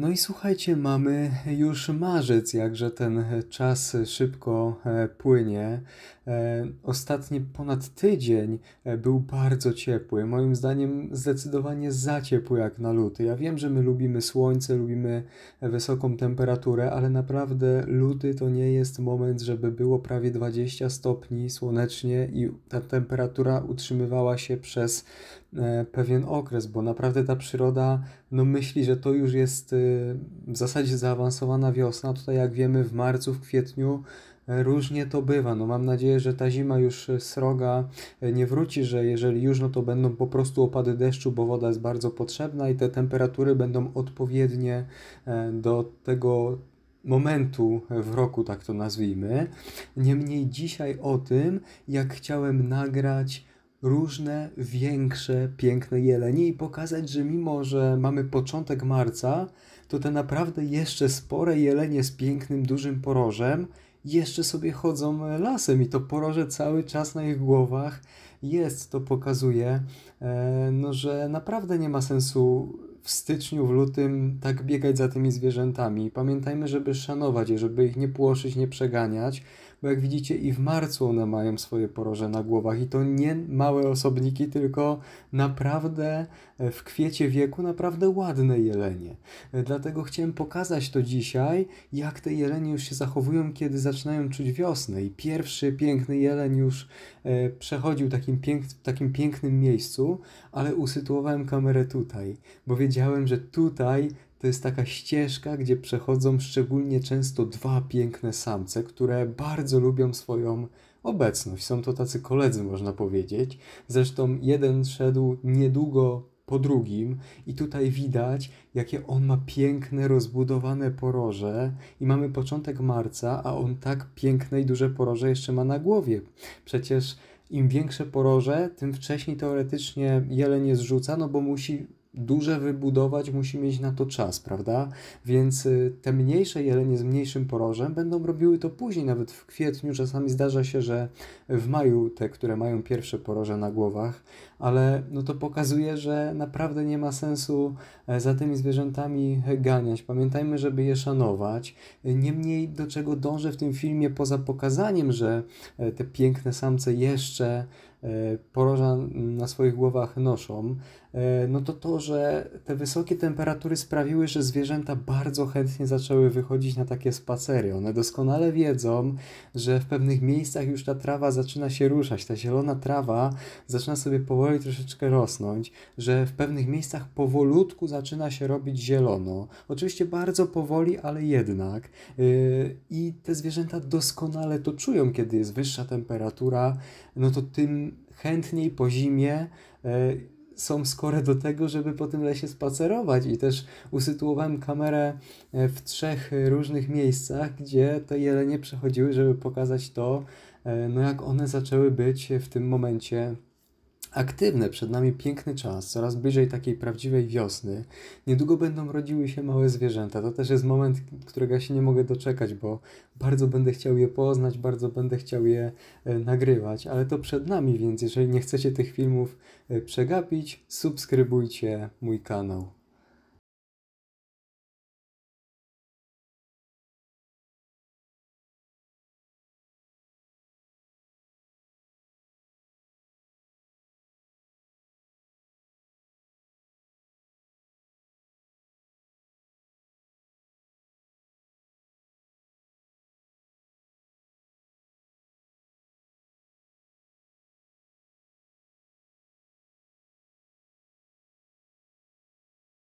No i słuchajcie, mamy już marzec, jakże ten czas szybko e, płynie. E, ostatni ponad tydzień e, był bardzo ciepły, moim zdaniem zdecydowanie za ciepły jak na luty. Ja wiem, że my lubimy słońce, lubimy wysoką temperaturę, ale naprawdę luty to nie jest moment, żeby było prawie 20 stopni słonecznie i ta temperatura utrzymywała się przez E, pewien okres, bo naprawdę ta przyroda no, myśli, że to już jest y, w zasadzie zaawansowana wiosna. Tutaj, jak wiemy, w marcu, w kwietniu e, różnie to bywa. No, mam nadzieję, że ta zima już e, sroga nie wróci, że jeżeli już, no to będą po prostu opady deszczu, bo woda jest bardzo potrzebna i te temperatury będą odpowiednie do tego momentu w roku, tak to nazwijmy. Niemniej dzisiaj o tym, jak chciałem nagrać różne większe, piękne jelenie i pokazać, że mimo, że mamy początek marca, to te naprawdę jeszcze spore jelenie z pięknym, dużym porożem jeszcze sobie chodzą e, lasem i to poroże cały czas na ich głowach jest. To pokazuje, e, no, że naprawdę nie ma sensu w styczniu, w lutym tak biegać za tymi zwierzętami. Pamiętajmy, żeby szanować je, żeby ich nie płoszyć, nie przeganiać, bo jak widzicie i w marcu one mają swoje poroże na głowach i to nie małe osobniki, tylko naprawdę e, w kwiecie wieku naprawdę ładne jelenie. E, dlatego chciałem pokazać to dzisiaj, jak te jelenie już się zachowują, kiedy zaczynają czuć wiosnę i pierwszy piękny jelen już e, przechodził takim, pięk, takim pięknym miejscu, ale usytuowałem kamerę tutaj, bo wiedziałem, wiedziałem, że tutaj to jest taka ścieżka, gdzie przechodzą szczególnie często dwa piękne samce, które bardzo lubią swoją obecność. Są to tacy koledzy, można powiedzieć. Zresztą jeden szedł niedługo po drugim i tutaj widać, jakie on ma piękne, rozbudowane poroże i mamy początek marca, a on tak piękne i duże poroże jeszcze ma na głowie. Przecież im większe poroże, tym wcześniej teoretycznie jelenie zrzuca, no bo musi duże wybudować, musi mieć na to czas, prawda? Więc y, te mniejsze jelenie z mniejszym porożem będą robiły to później, nawet w kwietniu. Czasami zdarza się, że w maju te, które mają pierwsze poroże na głowach, ale no to pokazuje, że naprawdę nie ma sensu e, za tymi zwierzętami ganiać. Pamiętajmy, żeby je szanować. Niemniej do czego dążę w tym filmie, poza pokazaniem, że e, te piękne samce jeszcze E, porożan na swoich głowach noszą, e, no to to, że te wysokie temperatury sprawiły, że zwierzęta bardzo chętnie zaczęły wychodzić na takie spacery. One doskonale wiedzą, że w pewnych miejscach już ta trawa zaczyna się ruszać, ta zielona trawa zaczyna sobie powoli troszeczkę rosnąć, że w pewnych miejscach powolutku zaczyna się robić zielono. Oczywiście bardzo powoli, ale jednak. E, I te zwierzęta doskonale to czują, kiedy jest wyższa temperatura, no to tym chętniej po zimie e, są skore do tego, żeby po tym lesie spacerować i też usytuowałem kamerę e, w trzech różnych miejscach, gdzie te jelenie przechodziły, żeby pokazać to, e, no jak one zaczęły być w tym momencie aktywne przed nami piękny czas, coraz bliżej takiej prawdziwej wiosny. Niedługo będą rodziły się małe zwierzęta. To też jest moment, którego ja się nie mogę doczekać, bo bardzo będę chciał je poznać, bardzo będę chciał je e, nagrywać, ale to przed nami, więc jeżeli nie chcecie tych filmów e, przegapić, subskrybujcie mój kanał.